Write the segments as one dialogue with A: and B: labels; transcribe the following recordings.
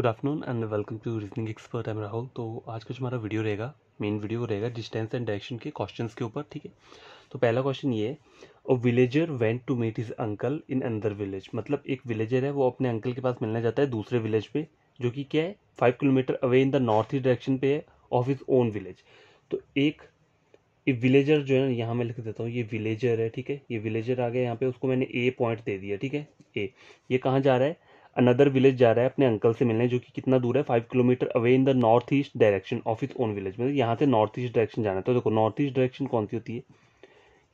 A: good afternoon and welcome to reasoning expert am Rahul तो आज का जो हमारा वीडियो रहेगा मेन वीडियो रहेगा डिस्टेंस एंड डायरेक्शन के क्वेश्चन के ऊपर ठीक है तो पहला क्वेश्चन ये a villager went to meet his uncle in another village मतलब एक विलेजर है वो अपने अंकल के पास मिलने जाता है दूसरे विलेज पे जो कि क्या है five kilometre away in the north ही डायरेक्शन पे है ऑफ हिज ओन विलेज तो एक विलेजर जो है ना यहाँ मैं लिख देता हूँ ये विलेजर है ठीक है ये विलेजर आ गया यहाँ पे उसको मैंने ए पॉइंट दे दिया ठीक है ए ये कहाँ जा रहा है अनदर विलेज जा रहा है अपने अंकल से मिलने जो कि कितना दूर है five kilometre away in the north east direction of his own village मतलब यहाँ से नॉर्थ ईस्ट डायरेक्शन जाना है तो देखो नॉर्थ ईस्ट डायरेक्शन कौन सी होती है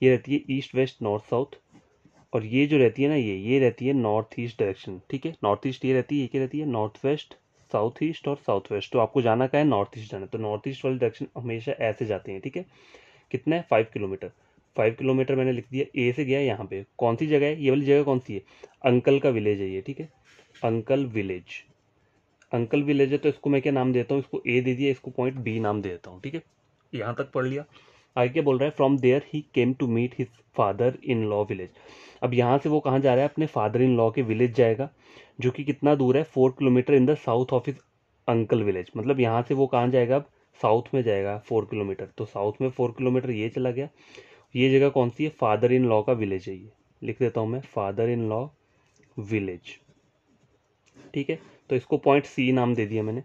A: ये रहती है ईस्ट वेस्ट नॉर्थ साउथ और ये जो रहती है ना ये ये रहती है नॉर्थ ईस्ट डायरेक्शन ठीक है नॉर्थ ईस्ट ये रहती है ये क्या रहती है नॉर्थ वेस्ट साउथ ईस्ट और साउथ वेस्ट तो आपको जाना का है नॉर्थ ईस्ट जाना तो नॉर्थ ईस्ट वाली डायरेक्शन हमेशा ऐसे जाते हैं ठीक है कितना है फाइव किलोमीटर फाइव किलोमीटर मैंने लिख दिया ए से गया यहाँ पे कौन सी जगह है ये वाली जगह कौन सी है अंकल का विलेज है ये ठीक है अंकल विलेज अंकल विलेज है तो इसको मैं क्या नाम देता हूँ इसको ए दे दिया इसको पॉइंट बी नाम दे देता हूँ ठीक है यहाँ तक पढ़ लिया आगे क्या बोल रहा है from there he came to meet his father in law village अब यहाँ से वो कहाँ जा रहा है अपने फादर इन लॉ के विलेज जाएगा जो कि कितना दूर है four kilometre in the south of his uncle village मतलब यहाँ से वो कहाँ जाएगा अब साउथ में जाएगा फोर किलोमीटर तो साउथ में फोर किलोमीटर ये चला गया ये जगह कौन सी है फादर इन लॉ का विलेज है ये लिख देता हूँ मैं फादर इन लॉ विलेज ठीक है तो इसको पॉइंट सी नाम दे दिया मैंने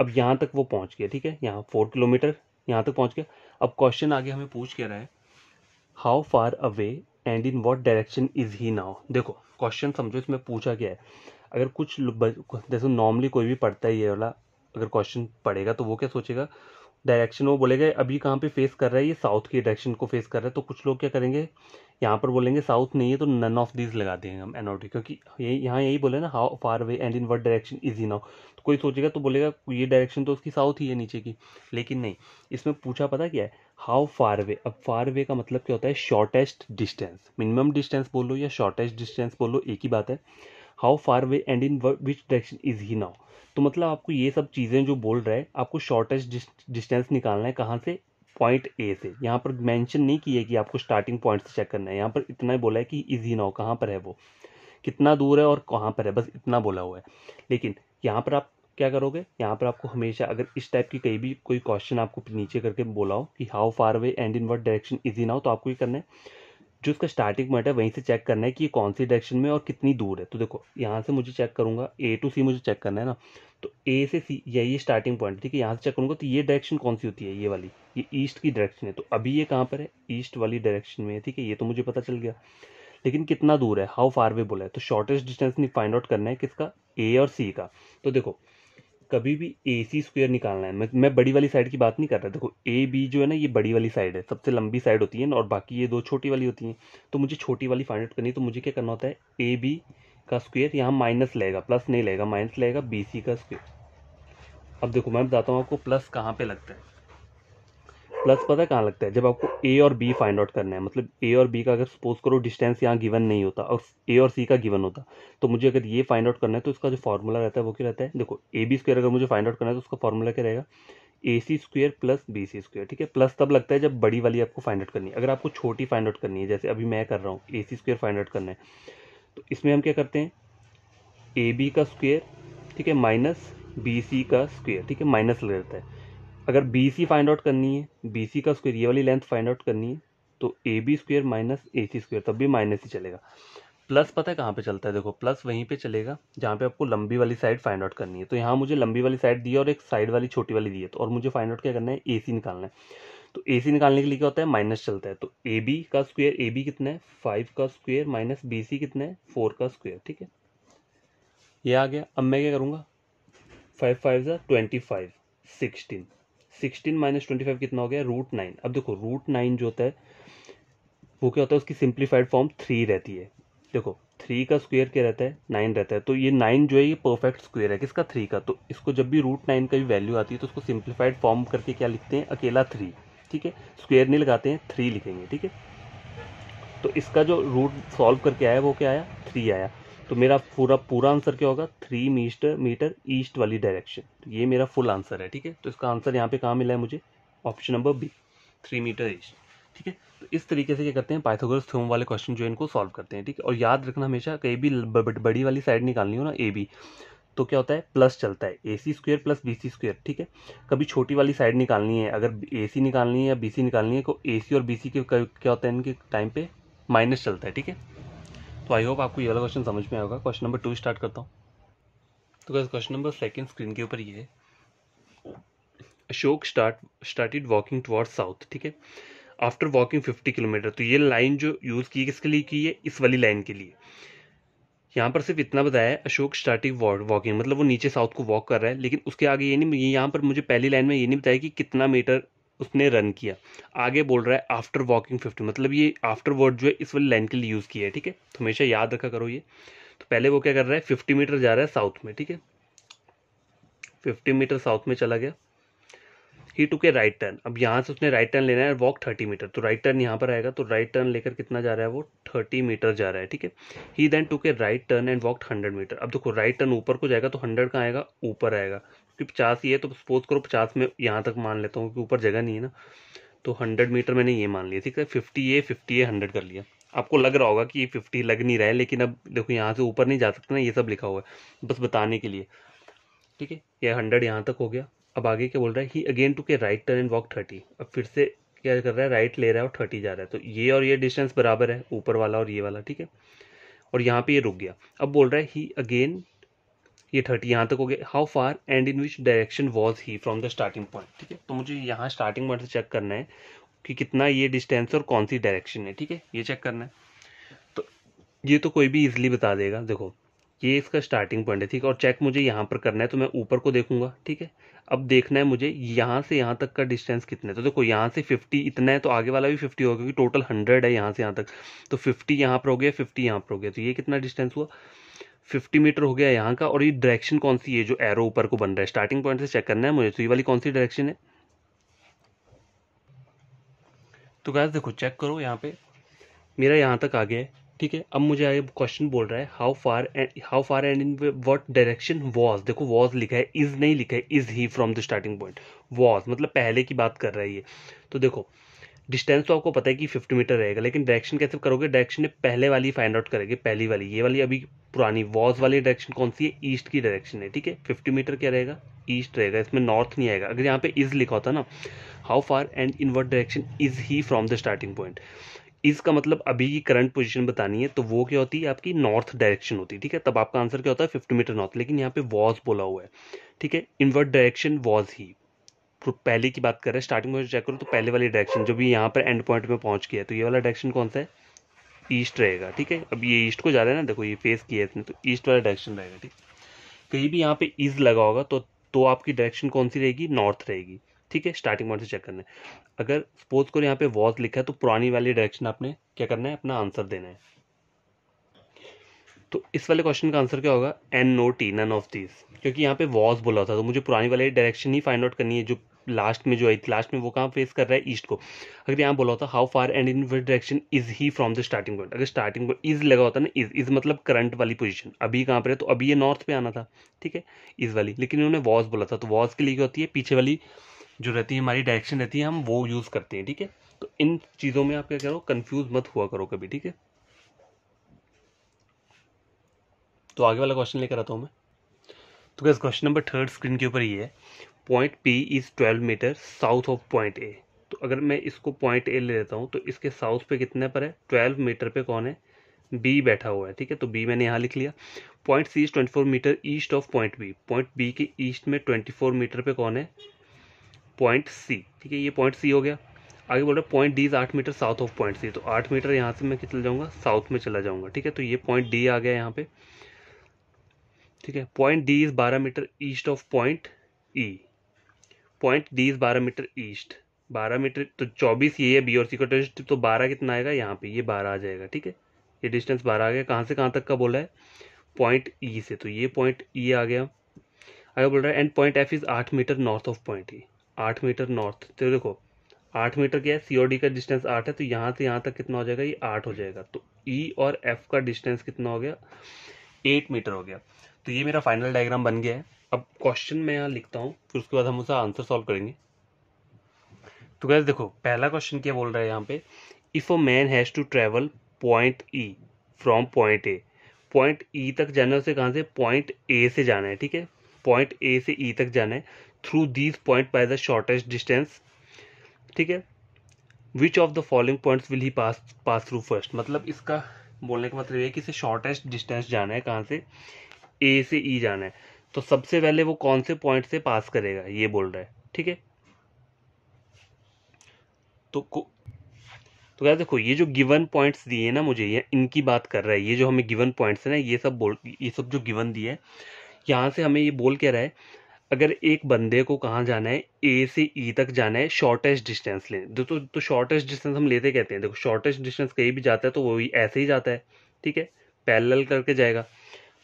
A: अब यहाँ तक वो पहुँच गया ठीक है यहाँ फोर किलोमीटर यहाँ तक पहुँच गया अब क्वेश्चन आगे हमें पूछ के रहा है how far away and in what direction is he now देखो क्वेश्चन समझो इसमें पूछा गया है अगर कुछ जैसे नॉर्मली कोई भी पढ़ता ही ये वाला अगर क्वेश्चन पढ़ेगा तो वो क्या सोचेगा डायरेक्शन वो बोलेगा अभी कहाँ पे फेस कर रहा है ये साउथ की डायरेक्शन को फेस कर रहा है तो कुछ लोग क्या करेंगे यहाँ पर बोलेंगे साउथ नहीं है तो नन ऑफ दीज लगा देंगे हम एन ऑफ क्योंकि ये यहाँ यही बोले ना how far way and in what direction is in now तो कोई सोचेगा तो बोलेगा ये डायरेक्शन तो उसकी साउथ ही है नीचे की लेकिन नहीं इसमें पूछा पता क्या है हाउ फार वे अब फार वे का मतलब क्या होता है शॉर्टेस्ट डिस्टेंस मिनिमम डिस्टेंस बोलो या शॉर्टेस्ट डिस्टेंस बोलो एक ही बात है how far way and in which direction is he now तो मतलब आपको ये सब चीज़ें जो बोल रहे हैं आपको शॉर्टेस्ट डिस्टेंस निकालना है कहाँ से पॉइंट ए से यहाँ पर मेंशन नहीं किया कि आपको स्टार्टिंग पॉइंट से चेक करना है यहाँ पर इतना ही बोला है कि इजी नाउ कहाँ पर है वो कितना दूर है और कहाँ पर है बस इतना बोला हुआ है लेकिन यहाँ पर आप क्या करोगे यहाँ पर आपको हमेशा अगर इस टाइप की कहीं भी कोई क्वेश्चन आपको नीचे करके बोला हो कि how far way and in what direction is he now तो आपको ये करना है जो इसका स्टार्टिंग पॉइंट है वहीं से चेक करना है कि ये कौन सी डायरेक्शन में और कितनी दूर है तो देखो यहाँ से मुझे चेक करूँगा ए टू सी मुझे चेक करना है ना तो ए से सी यही ये स्टार्टिंग पॉइंट ठीक है यहाँ से चेक करूँगा तो ये डायरेक्शन कौन सी होती है ये वाली ये ईस्ट की डायरेक्शन है तो अभी ये कहाँ पर है ईस्ट वाली डायरेक्शन में है ठीक है ये तो मुझे पता चल गया लेकिन कितना दूर है हाउ फार वे बोला है तो शॉर्टेस्ट डिस्टेंस नहीं फाइंड आउट करना है किसका ए और सी का तो देखो कभी भी ए सी स्क्वेयर निकालना है मैं मैं बड़ी वाली साइड की बात नहीं कर रहा देखो ए बी जो है ना ये बड़ी वाली साइड है सबसे लंबी साइड होती है और बाकी ये दो छोटी वाली होती हैं तो मुझे छोटी वाली फाइंड आउट करनी है तो मुझे क्या करना होता है ए बी का स्क्वेयर यहाँ माइनस लेगा प्लस नहीं लेगा माइनस लेगा बी सी का स्क्वेयर अब देखो मैं बताता हूँ आपको प्लस कहाँ पर लगता है प्लस पता है कहाँ लगता है जब आपको ए और बी फाइंड आउट करना है मतलब ए और बी का अगर सपोज करो डिस्टेंस यहाँ गिवन नहीं होता और ए और सी का गिवन होता तो मुझे अगर ये फाइंड आउट करना है तो इसका जो फॉर्मूला रहता है वो क्या रहता है देखो ए बी स्क्वेयर अगर मुझे फाइंड आउट करना है तो उसका फॉर्मूला क्या रहेगा A C square plus B C square ठीक है प्लस तब लगता है जब बड़ी वाली आपको फाइंड आउट करनी है अगर आपको छोटी फाइंड आउट करनी है जैसे अभी मैं कर रहा हूँ A C square find out करना है तो इसमें हम क्या करते हैं ए बी का स्क्वेयर ठीक है माइनस बी सी का स्क्वेयर ठीक है माइनस लग रहता है अगर बी सी फाइंड आउट करनी है बी सी का स्क्वायर ये वाली लेंथ फाइंड आउट करनी है तो A B square minus A C square तब भी माइनस ही चलेगा प्लस पता है कहाँ पे चलता है देखो प्लस वहीं पे चलेगा जहाँ पे आपको लंबी वाली साइड फाइंड आउट करनी है तो यहाँ मुझे लंबी वाली साइड दी है और एक साइड वाली छोटी वाली दी है तो और मुझे फाइंड आउट क्या करना है ए सी निकालना है तो ए सी निकालने के लिए क्या होता है माइनस चलता है तो ए बी का स्क्वेयर ए बी कितना है फाइव का स्क्वेयर माइनस बी सी कितना है फोर का स्क्वेयर ठीक है ये आ गया अब मैं क्या करूँगा फाइव फाइव ज़ा twenty five sixteen sixteen minus twenty five कितना हो गया रूट नाइन अब देखो रूट नाइन जो होता है वो क्या होता है उसकी सिंप्लीफाइड फॉर्म थ्री रहती है देखो थ्री का स्क्वायर क्या रहता है नाइन रहता है तो ये नाइन जो है ये परफेक्ट स्क्वायर है किसका थ्री का तो इसको जब भी रूट नाइन का भी वैल्यू आती है तो उसको सिंप्लीफाइड फॉर्म करके क्या लिखते हैं अकेला थ्री ठीक है स्क्वेयर नहीं लगाते हैं थ्री लिखेंगे ठीक है तो इसका जो रूट सॉल्व करके आया वो क्या आया थ्री आया तो मेरा पूरा पूरा आंसर क्या होगा थ्री मीटर मीटर ईस्ट वाली डायरेक्शन ये मेरा फुल आंसर है ठीक है तो इसका आंसर यहाँ पे कहाँ मिला है मुझे option number B three metre east ठीक है तो इस तरीके से क्या करते हैं पाइथागोरस थ्योरम वाले क्वेश्चन जो इनको सॉल्व करते हैं ठीक है और याद रखना हमेशा कहीं भी बड़ी वाली साइड निकालनी हो ना ए बी तो क्या होता है प्लस चलता है A C square plus B C square ठीक है कभी छोटी वाली साइड निकालनी है अगर ए सी निकालनी है या बी सी निकालनी है तो ए सी और बी सी के क्या होता है इनके टाइम पे माइनस चलता है ठीक है तो आई होप आपको ये वाला क्वेश्चन समझ में आएगा क्वेश्चन नंबर टू स्टार्ट करता हूँ तो guess question number second screen के ऊपर ये है Ashok start started walking toward south ठीक है आफ्टर वॉकिंग फिफ्टी किलोमीटर तो ये लाइन जो यूज़ की किसके लिए की है इस वाली लाइन के लिए यहाँ पर सिर्फ इतना बताया है अशोक स्टार्टिंग वॉकिंग मतलब वो नीचे साउथ को वॉक कर रहा है लेकिन उसके आगे ये नहीं यहाँ पर मुझे पहली लाइन में ये नहीं बताया कि कितना मीटर उसने रन किया आगे बोल रहा है आफ्टर वॉकिंग फिफ्टी मतलब ये आफ्टर वर्ड जो है इस वाली लाइन के लिए यूज़ किया है ठीक है तो हमेशा याद रखा करो ये तो पहले वो क्या कर रहा है फिफ्टी मीटर जा रहा है साउथ में ठीक है फिफ्टी मीटर साउथ में चला गया ही टू के राइट टर्न अब यहाँ से उसने राइट टर्न लेना है वॉक थर्टी मीटर तो राइट टर्न यहाँ पर आएगा तो राइट टर्न लेकर कितना जा रहा है वो थर्टी मीटर जा रहा है ठीक है ही देन टू के right turn and walk hundred metre अब देखो राइट टर्न ऊपर को जाएगा तो हंड्रेड का आएगा ऊपर आएगा कि पचास ही है तो सपोज करो पचास में यहाँ तक मान लेता हूँ कि ऊपर जगह नहीं है ना तो हंड्रेड मीटर मैंने ये मान लिया ठीक है fifty a fifty a hundred कर लिया आपको लग रहा होगा कि ये फिफ्टी लग नहीं रहा है लेकिन अब देखो यहाँ से ऊपर नहीं जा सकते ना ये सब लिखा हुआ है बस बताने के लिए ठीक है ये हंड्रेड यहाँ तक हो गया अब आगे क्या बोल रहा है ही अगेन टू के right turn and walk thirty अब फिर से क्या कर रहा है राइट ले रहा है और थर्टी जा रहा है तो ये और ये डिस्टेंस बराबर है ऊपर वाला और ये वाला ठीक है और यहाँ पे ये रुक गया अब बोल रहा है ही अगेन ये थर्टी यहाँ तक हो गया how far and in which direction was he from the starting point ठीक है तो मुझे यहाँ स्टार्टिंग पॉइंट से चेक करना है कि कितना ये डिस्टेंस और कौन सी डायरेक्शन है ठीक है ये चेक करना है तो ये तो कोई भी इजिली बता देगा देखो ये इसका स्टार्टिंग पॉइंट है ठीक है और चेक मुझे यहाँ पर करना है तो मैं ऊपर को देखूंगा ठीक है अब देखना है मुझे यहाँ से यहाँ तक का डिस्टेंस कितना है तो देखो यहाँ से फिफ्टी इतना है तो आगे वाला भी फिफ्टी होगा क्योंकि टोटल हंड्रेड है यहाँ से यहाँ तक तो फिफ्टी यहाँ पर हो गया फिफ्टी यहाँ पर हो गया तो ये कितना डिस्टेंस हुआ 50 मीटर हो गया यहाँ का और ये डायरेक्शन कौन सी है जो एरो ऊपर को बन रहा है स्टार्टिंग पॉइंट से चेक करना है मुझे तो ये वाली कौन सी डायरेक्शन है तो गैस देखो चेक करो यहाँ पे मेरा यहाँ तक आ गया है ठीक है अब मुझे आगे क्वेश्चन बोल रहा है how far and how far and in what direction was देखो वॉज लिखा है इज नहीं लिखा है is he from the starting point was मतलब पहले की बात कर रहा है ये तो देखो डिस्टेंस तो आपको पता है कि फिफ्टी मीटर रहेगा लेकिन डायरेक्शन कैसे करोगे डायरेक्शन ने पहले वाली फाइंड आउट करेंगे पहली वाली ये वाली अभी पुरानी वॉज वाली डायरेक्शन कौन सी है ईस्ट की डायरेक्शन है ठीक है फिफ्टी मीटर क्या रहेगा ईस्ट रहेगा इसमें नॉर्थ नहीं आएगा अगर यहाँ पे इज लिखा होता ना how far and in what direction is he from the starting point इसका मतलब अभी की करंट पोजीशन बतानी है तो वो क्या होती है आपकी नॉर्थ डायरेक्शन होती है ठीक है तब आपका आंसर क्या होता है फिफ्टी मीटर नॉर्थ लेकिन यहाँ पे वॉज बोला हुआ है ठीक है इनवर्ट डायरेक्शन वॉज ही तो पहले की बात कर रहे हैं स्टार्टिंग में चेक करो तो पहले वाली डायरेक्शन जो भी यहाँ पर एंड पॉइंट में पहुँच गया तो ये वाला डायरेक्शन कौन सा है ईस्ट रहेगा ठीक है अब ये ईस्ट को जा रहा है ना देखो ये फेस किया है इसने तो ईस्ट वाला डायरेक्शन रहेगा ठीक कहीं भी यहाँ पे ईज लगा होगा तो तो आपकी डायरेक्शन कौन सी रहेगी नॉर्थ रहेगी ठीक है स्टार्टिंग पॉइंट से चेक करना है अगर सपोज करो यहाँ पे वॉज लिखा है तो पुरानी वाली डायरेक्शन आपने क्या करना है अपना आंसर देना है तो इस वाले क्वेश्चन का आंसर क्या होगा N no T none of this क्योंकि यहाँ पे वॉज बोला था तो मुझे पुरानी वाले डायरेक्शन ही फाइंड आउट करनी है जो लास्ट में जो आई थी लास्ट में वो कहाँ फेस कर रहा है ईस्ट को अगर यहाँ बोला होता how far and in which direction is he from the starting point अगर स्टार्टिंग पॉइंट इज लगा होता ना इज इज मतलब करंट वाली पोजीशन अभी कहाँ पर है तो अभी ये नॉर्थ पे आना था ठीक है इज वाली लेकिन इन्होंने वॉज बोला था तो वॉज के लिए क्या होती है पीछे वाली जो रहती है हमारी डायरेक्शन रहती है हम वो यूज़ करते हैं ठीक है तो इन चीज़ों में आप क्या करो कन्फ्यूज़ मत हुआ करो कभी ठीक है तो आगे वाला क्वेश्चन लेकर आता हूँ मैं तो क्या क्वेश्चन नंबर थर्ड स्क्रीन के ऊपर ये है point P is twelve metre south of point A तो अगर मैं इसको पॉइंट ए ले लेता हूँ तो इसके साउथ पे कितने पर है ट्वेल्व मीटर पे कौन है बी बैठा हुआ है ठीक है तो बी मैंने यहाँ लिख लिया point C is twenty four metre east of point B point B के ईस्ट में ट्वेंटी फोर मीटर पे कौन है पॉइंट सी ठीक है ये पॉइंट सी हो गया आगे बोल रहा है पॉइंट डी इज़ आठ metre south of point C तो आठ मीटर यहाँ से मैं कितना जाऊँगा साउथ में चला जाऊँगा ठीक है तो ये पॉइंट डी आ गया यहाँ पे ठीक है पॉइंट डी इज बारह metre east of point E point D is बारह मीटर ईस्ट बारह मीटर तो चौबीस ये है बी और सी का डिस्ट तो बारह कितना आएगा यहाँ पे ये बारह आ जाएगा ठीक है ये डिस्टेंस बारह आ गया कहाँ से कहाँ तक का बोला है पॉइंट ई e से तो ये पॉइंट ई e आ गया आगे बोल रहा है एंड पॉइंट एफ इज़ आठ metre north of point E आठ मीटर नॉर्थ तो देखो आठ मीटर क्या है सी और डी का डिस्टेंस आठ है तो यहाँ से यहाँ तक कितना हो जाएगा ये आठ हो जाएगा तो ई e और एफ का डिस्टेंस कितना हो गया एट मीटर हो गया तो ये मेरा फाइनल डायग्राम बन गया है अब क्वेश्चन मैं यहाँ लिखता हूँ फिर उसके बाद हम उसका आंसर सॉल्व करेंगे तो गैस देखो पहला क्वेश्चन क्या बोल रहा है यहाँ पे if a man has to travel point E from point A point E तक जाना है उसे कहाँ से पॉइंट ए से जाना है ठीक है पॉइंट ए से ई e तक जाना है through these point by the shortest distance ठीक है which of the following points will he pass pass through first मतलब इसका बोलने का मतलब ये कि इसे शॉर्टेस्ट डिस्टेंस जाना है कहाँ से ए से ई e जाना है तो सबसे पहले वो कौन से पॉइंट से पास करेगा ये बोल रहा है ठीक है तो को, तो क्या देखो ये जो गिवन पॉइंट्स दिए ना मुझे ये इनकी बात कर रहा है ये जो हमें गिवन पॉइंट्स है ना ये सब बोल ये सब जो गिवन दिए है यहाँ से हमें ये बोल कह रहा है अगर एक बंदे को कहाँ जाना है ए से ई e तक जाना है शॉर्टेस्ट डिस्टेंस लें दोस्तों तो शॉर्टेस्ट तो- डिस्टेंस तो हम लेते कहते हैं देखो शॉर्टेस्ट डिस्टेंस कहीं भी जाता है तो वो ऐसे ही जाता है ठीक है पैरल करके जाएगा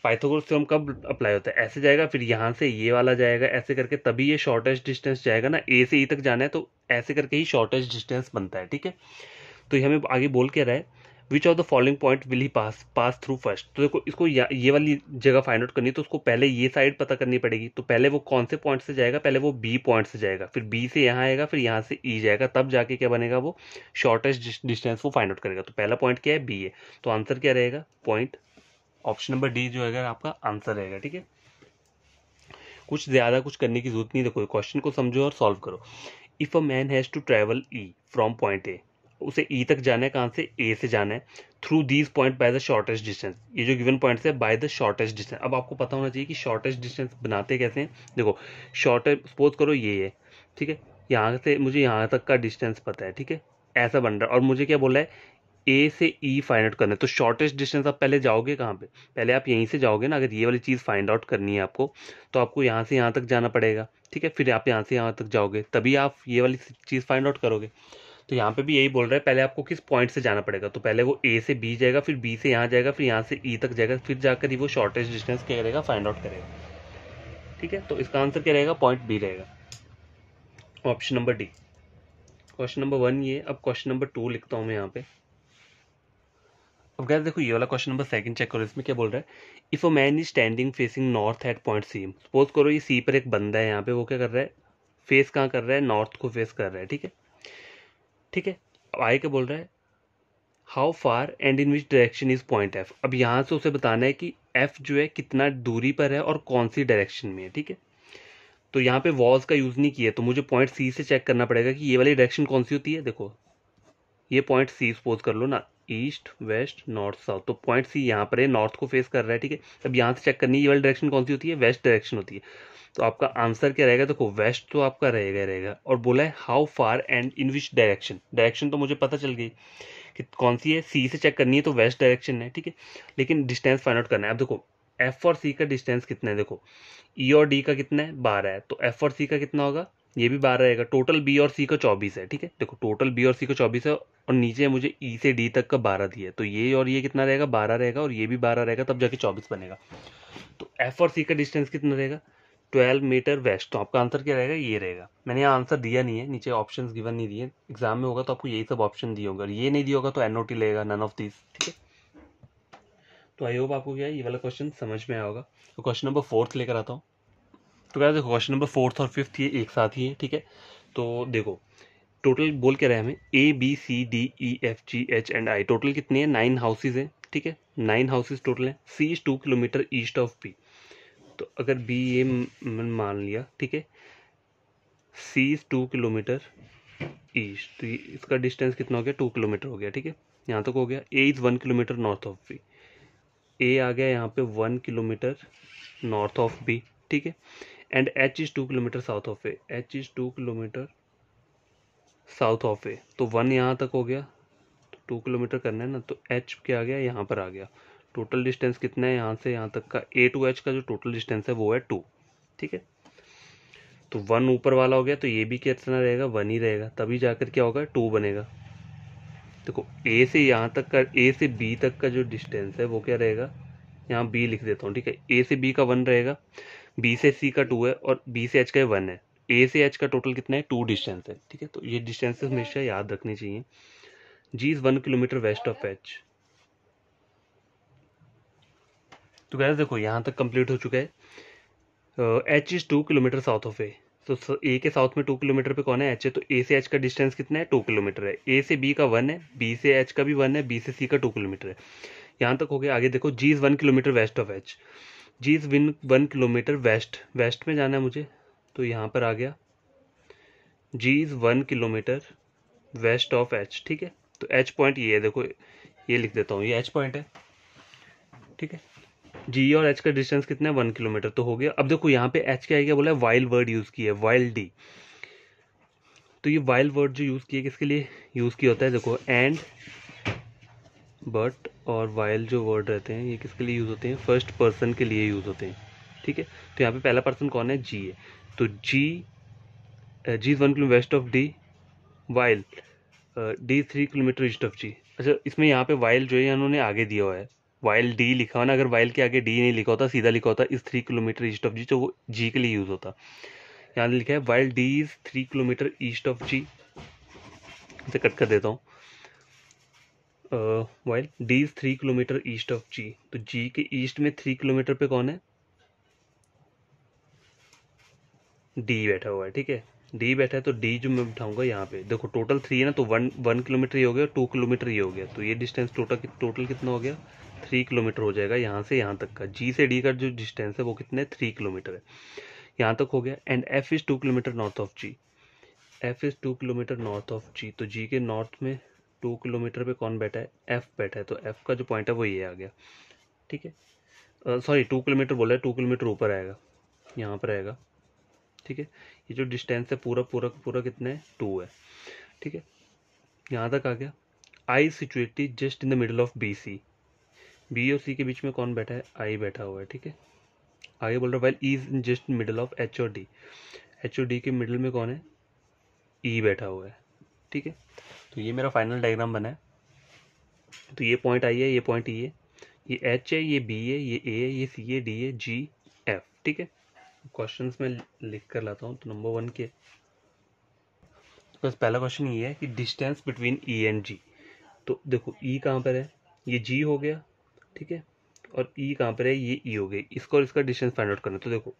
A: पाइथागोरस थ्योरम कब अप्लाई होता है ऐसे जाएगा फिर यहाँ से ये वाला जाएगा ऐसे करके तभी ये शॉर्टेस्ट डिस्टेंस जाएगा ना ए से ई e तक जाना है तो ऐसे करके ही शॉर्टेस्ट डिस्टेंस बनता है ठीक है तो ये हमें आगे बोल के रहा है which of the following point will he pass pass through first तो देखो इसको ये वाली जगह फाइंड आउट करनी है तो उसको पहले ये साइड पता करनी पड़ेगी तो पहले वो कौन से पॉइंट से जाएगा पहले वो बी पॉइंट से जाएगा फिर बी से यहाँ आएगा फिर यहाँ से ई e जाएगा तब जाके क्या बनेगा वो शॉर्टेस्ट डिस्टेंस वो फाइंड आउट करेगा तो पहला पॉइंट क्या है बी है तो आंसर क्या रहेगा पॉइंट ऑप्शन नंबर डी जो है आपका आंसर रहेगा ठीक है कुछ ज़्यादा कुछ करने की जरूरत नहीं देखो क्वेश्चन को समझो और सॉल्व करो if a man has to travel E from point A उसे ई e तक जाना है कहां से ए से जाना है through these point by the shortest distance ये जो गिवन पॉइंट्स है बाय द शॉर्टेस्ट डिस्टेंस अब आपको पता होना चाहिए कि शॉर्टेस्ट डिस्टेंस बनाते कैसे हैं देखो शॉर्ट सपोज करो ये है ठीक है यहाँ से मुझे यहां तक का डिस्टेंस पता है ठीक है ऐसा बन रहा है और मुझे क्या बोला है ए से ई फाइंड आउट करना है तो शॉर्टेस्ट डिस्टेंस आप पहले जाओगे कहाँ पे पहले आप यहीं से जाओगे ना अगर ये वाली चीज़ फाइंड आउट करनी है आपको तो आपको यहाँ से यहाँ तक जाना पड़ेगा ठीक है फिर आप यहाँ से यहाँ तक जाओगे तभी आप ये वाली चीज़ फाइंड आउट करोगे तो यहाँ पे भी यही बोल रहा है पहले आपको किस पॉइंट से जाना पड़ेगा तो पहले वो ए से बी जाएगा फिर बी से यहाँ जाएगा फिर यहाँ से ई e तक जाएगा फिर जाकर ही वो शॉर्टेज डिस्टेंस क्या करेगा फाइंड आउट करेगा ठीक है तो इसका आंसर क्या रहेगा पॉइंट बी रहेगा option number D question number one ये अब क्वेश्चन नंबर टू लिखता हूँ मैं यहाँ पे अब गैस देखो ये वाला क्वेश्चन नंबर सेकंड चेक करो इसमें क्या बोल रहा है if a man is standing facing north at point C suppose करो ये सी पर एक बंदा है यहाँ पे वो क्या कर रहा है फेस कहाँ कर रहा है नॉर्थ को फेस कर रहा है ठीक है ठीक है अब आगे क्या बोल रहा है how far and in which direction is point F अब यहाँ से उसे बताना है कि एफ जो है कितना दूरी पर है और कौन सी डायरेक्शन में है ठीक है तो यहाँ पे वॉज का यूज़ नहीं किया तो मुझे पॉइंट सी से चेक करना पड़ेगा कि ये वाली डायरेक्शन कौन सी होती है देखो ये पॉइंट सी सपोज कर लो ना ईस्ट वेस्ट नॉर्थ साउथ तो पॉइंट सी यहाँ पर है नॉर्थ को फेस कर रहा है ठीक है अब यहाँ से चेक करनी है ये वाली डायरेक्शन कौन सी होती है वेस्ट डायरेक्शन होती है तो आपका आंसर क्या रहेगा देखो तो वेस्ट तो आपका रहेगा रहेगा और बोला है how far and in which direction direction तो मुझे पता चल गई कि कौन सी है सी से चेक करनी है तो वेस्ट डायरेक्शन है ठीक है लेकिन डिस्टेंस फाइंड आउट करना है अब देखो एफ और सी का डिस्टेंस कितना है देखो ई e और डी का कितना है बारह है तो एफ और सी का कितना होगा ये भी बारह रहेगा टोटल बी और सी का चौबीस है ठीक है देखो टोटल बी और सी का चौबीस है और नीचे मुझे ई e से डी तक का बारह दिया है तो ये और ये कितना रहेगा बारह रहेगा और ये भी बारह रहेगा तब जाके चौबीस बनेगा तो एफ और सी का डिस्टेंस कितना रहेगा ट्वेल्व मीटर वेस्ट तो आपका आंसर क्या रहेगा ये रहेगा मैंने यहाँ आंसर दिया नहीं है नीचे ऑप्शन गिवन नहीं दिए एग्जाम में होगा तो आपको यही सब ऑप्शन दिए होंगे ये नहीं दिया होगा तो एन लेगा नन ऑफ दिस ठीक है तो आई होप आपको क्या है ये वाला क्वेश्चन समझ में आया होगा तो क्वेश्चन नंबर फोर्थ लेकर आता हूँ तो क्या देखो क्वेश्चन नंबर फोर्थ और फिफ्थ ये एक साथ ही है ठीक है तो देखो टोटल बोल के रहे हमें A B C D E F G H and I total कितने हैं नाइन हाउसेज हैं ठीक है नाइन हाउसेज टोटल हैं C is two kilometre east of B तो अगर बी ये मान लिया ठीक है C is two kilometre east तो इसका डिस्टेंस कितना हो गया टू किलोमीटर हो गया ठीक है यहाँ तक हो गया A is one kilometre north of B A आ गया यहाँ पे one kilometre north of B ठीक है and H is two kilometre south of A H is two kilometre south of A तो वन यहाँ तक हो गया तो टू किलोमीटर करना है ना तो एच क्या आ गया यहाँ पर आ गया टोटल डिस्टेंस कितना है यहाँ से यहाँ तक का ए टू एच का जो टोटल डिस्टेंस है वो है टू ठीक है तो वन ऊपर वाला हो गया तो ये भी कितना रहेगा वन ही रहेगा तभी जाकर क्या होगा टू बनेगा देखो ए से यहाँ तक का ए से बी तक का जो डिस्टेंस है वो क्या रहेगा यहाँ बी लिख देता हूँ ठीक है ए से बी का वन रहेगा बी से सी का टू है और बी से एच का वन है ए से एच का टोटल कितना है टू डिस्टेंस है ठीक है तो ये डिस्टेंसेस हमेशा याद रखने चाहिए G is one kilometre west of H तो गैस देखो यहाँ तक कंप्लीट हो चुका है H is two kilometre south of A तो ए के साउथ में टू किलोमीटर पे कौन है एच है तो ए से एच का डिस्टेंस कितना है टू किलोमीटर है ए से बी का वन है बी से एच का भी वन है बी से सी का टू किलोमीटर है यहाँ तक हो गया आगे देखो G is one kilometre west of H G is win one kilometre west west में जाना है मुझे तो यहाँ पर आ गया G is one kilometre west of H ठीक है तो एच पॉइंट ये है देखो ये लिख देता हूँ ये एच पॉइंट है ठीक है जी और एच का डिस्टेंस कितना है वन किलोमीटर तो हो गया अब देखो यहाँ पे एच क्या क्या बोला है वाइल्ड वर्ड यूज़ किया है वाइल्ड डी तो ये वाइल्ड वर्ड जो यूज़ किया किसके लिए यूज़ किया होता है देखो एंड बट और वाइल जो वर्ड रहते हैं ये किसके लिए यूज़ होते हैं फर्स्ट पर्सन के लिए यूज़ होते हैं ठीक है तो यहाँ पे पहला पर्सन कौन है जी है तो G G is one kilometre west of D while D three kilometre east of G अच्छा इसमें यहाँ पे वाइल जो है उन्होंने आगे दिया हुआ है वाइल डी लिखा हुआ ना अगर वाइल के आगे डी नहीं लिखा होता सीधा लिखा होता is three kilometre east of G तो वो जी के लिए यूज़ होता यहाँ लिखा है while D is three kilometre east of G इसे कट कर देता हूँ while D is three kilometre east of G तो जी के ईस्ट में थ्री किलोमीटर पे कौन है डी बैठा हुआ है ठीक है डी बैठा है तो डी जो मैं बैठाऊंगा यहाँ पे देखो टोटल थ्री है ना तो वन वन किलोमीटर ही हो गया टू किलोमीटर ही हो गया तो ये डिस्टेंस टोटल टोटल कितना हो गया थ्री किलोमीटर हो जाएगा यहाँ से यहाँ तक का जी से डी का जो डिस्टेंस है वो कितना है थ्री किलोमीटर है यहाँ तक हो गया and F is two kilometre north of G F is two kilometre north of G तो जी के नॉर्थ में टू किलोमीटर पे कौन बैठा है एफ बैठा है तो एफ का जो पॉइंट है वो ये आ गया ठीक है सॉरी टू किलोमीटर बोला है टू किलोमीटर ऊपर आएगा यहाँ पर आएगा ठीक है ये जो डिस्टेंस है पूरा पूरा पूरा कितना है टू है ठीक है यहाँ तक आ गया I situated just in the middle of B C B और सी के बीच में कौन बैठा है आई बैठा हुआ है ठीक है आगे बोल रहा है well E is in just middle of H और डी एच और डी के मिडल में कौन है ई e बैठा हुआ है ठीक है तो ये मेरा फाइनल डायग्राम बना है तो ये पॉइंट आई है ये पॉइंट ये ये एच है ये बी है ये ए है ये सी है डी है जी एफ ठीक है क्वेश्चन में लिख कर लाता हूँ तो नंबर वन के बस पहला क्वेश्चन ये है कि distance between E and G तो देखो ई e कहाँ पर है ये जी हो गया ठीक है और ई e कहाँ पर है ये ई e हो गया इसको और इसका डिस्टेंस फाइंड आउट करना तो देखो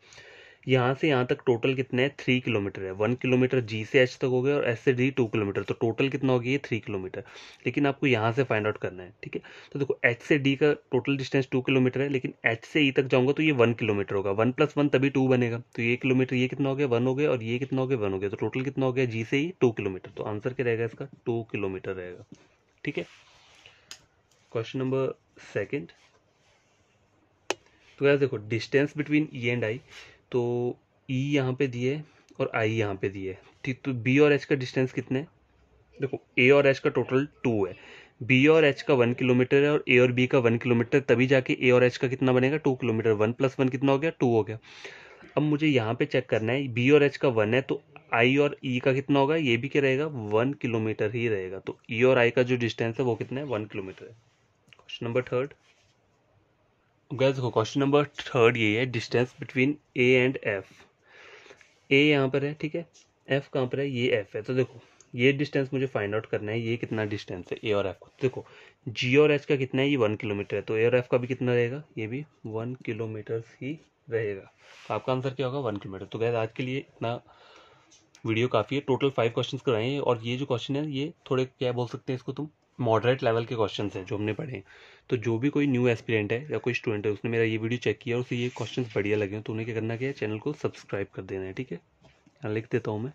A: यहाँ से यहाँ तक टोटल कितने है थ्री किलोमीटर है वन किलोमीटर जी से एच तक हो गया और एस से डी टू किलोमीटर तो टोटल कितना हो गया ये थ्री किलोमीटर लेकिन आपको यहाँ से फाइंड आउट करना है ठीक है तो देखो एच से डी का टोटल डिस्टेंस टू किलोमीटर है लेकिन एच से ई e तक जाऊँगा तो ये वन किलोमीटर होगा वन प्लस वन तभी टू बनेगा तो ये किलोमीटर ये कितना हो गया वन हो गया और ये कितना हो गया वन हो गया तो टोटल कितना हो गया जी से ई टू किलोमीटर तो आंसर क्या रहेगा इसका टू किलोमीटर रहेगा ठीक है क्वेश्चन नंबर सेकेंड तो यार देखो distance between E and I तो ई e यहाँ पे दिए और आई यहाँ पे दिए ठीक तो बी और एच का डिस्टेंस कितने देखो ए और एच का टोटल टू है बी और एच का वन किलोमीटर है और ए और बी का वन किलोमीटर तभी जाके ए और एच का कितना बनेगा two kilometre one plus one कितना हो गया टू हो गया अब मुझे यहाँ पे चेक करना है बी और एच का वन है तो आई और ई e का कितना होगा ये भी क्या रहेगा वन किलोमीटर ही रहेगा तो ई e और आई का जो डिस्टेंस है वो कितना है वन किलोमीटर है क्वेश्चन नंबर थर्ड गैस देखो क्वेश्चन नंबर थर्ड ये है distance between A and F A यहाँ पर है ठीक है एफ कहाँ पर है ये एफ है तो देखो ये डिस्टेंस मुझे फाइंड आउट करना है ये कितना डिस्टेंस है ए और एफ को देखो जी और एच का कितना है ये वन किलोमीटर है तो ए और एफ का भी कितना रहेगा ये भी वन किलोमीटर ही रहेगा तो आपका आंसर क्या होगा वन किलोमीटर तो गैस आज के लिए इतना वीडियो काफ़ी है टोटल फाइव क्वेश्चन कराए हैं और ये जो क्वेश्चन है ये थोड़े क्या बोल सकते हैं इसको तुम मॉडरेट लेवल के क्वेश्चन हैं जो हमने पढ़े हैं तो जो भी कोई न्यू एस्पिरेंट है या कोई स्टूडेंट है उसने मेरा ये वीडियो चेक किया और उसे ये क्वेश्चन बढ़िया लगे हैं तो उन्हें क्या करना क्या चैनल को सब्सक्राइब कर देना है ठीक है यहाँ लिख देता हूँ मैं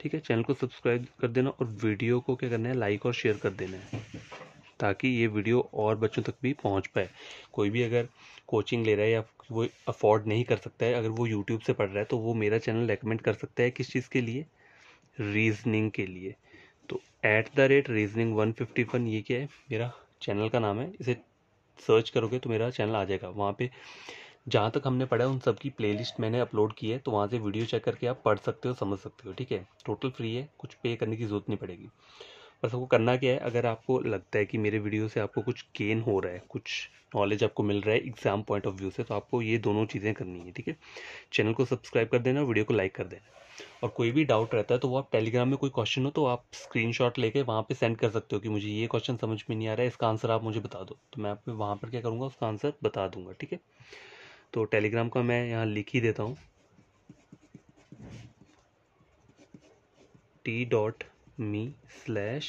A: ठीक है चैनल को सब्सक्राइब कर देना और वीडियो को क्या करना है लाइक और शेयर कर देना है ताकि ये वीडियो और बच्चों तक भी पहुँच पाए कोई भी अगर कोचिंग ले रहा है या वो अफोर्ड नहीं कर सकता है अगर वो यूट्यूब से पढ़ रहा है तो वो मेरा चैनल रेकमेंड कर सकता है किस चीज़ के लिए रीजनिंग के लिए तो at the rate reasoning one fifty one ये क्या है मेरा चैनल का नाम है इसे सर्च करोगे तो मेरा चैनल आ जाएगा वहाँ पे जहाँ तक हमने पढ़ा उन सब की प्लेलिस्ट मैंने अपलोड की है तो वहाँ से वीडियो चेक करके आप पढ़ सकते हो समझ सकते हो ठीक है टोटल फ्री है कुछ पे करने की ज़रूरत नहीं पड़ेगी बस आपको करना क्या है अगर आपको लगता है कि मेरे वीडियो से आपको कुछ गेन हो रहा है कुछ नॉलेज आपको मिल रहा है एग्जाम पॉइंट ऑफ व्यू से तो आपको ये दोनों चीज़ें करनी है ठीक है चैनल को सब्सक्राइब कर देना वीडियो को लाइक कर देना और कोई भी डाउट रहता है तो वो आप टेलीग्राम में कोई क्वेश्चन हो तो आप स्क्रीनशॉट लेके वहाँ पे सेंड कर सकते हो कि मुझे ये क्वेश्चन समझ में नहीं आ रहा है इसका आंसर आप मुझे बता दो तो मैं आप वहाँ पर क्या करूँगा उसका आंसर बता दूंगा ठीक है तो टेलीग्राम का मैं यहाँ लिख ही देता हूँ T dot me slash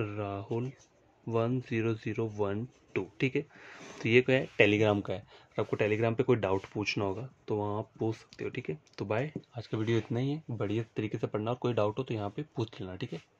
A: Rahul one zero zero one two ठीक है तो ये क्या है टेलीग्राम का है और आपको टेलीग्राम पे कोई डाउट पूछना होगा तो वहाँ आप पूछ सकते हो ठीक है तो बाय आज का वीडियो इतना ही है बढ़िया तरीके से पढ़ना और कोई डाउट हो तो यहाँ पे पूछ लेना ठीक है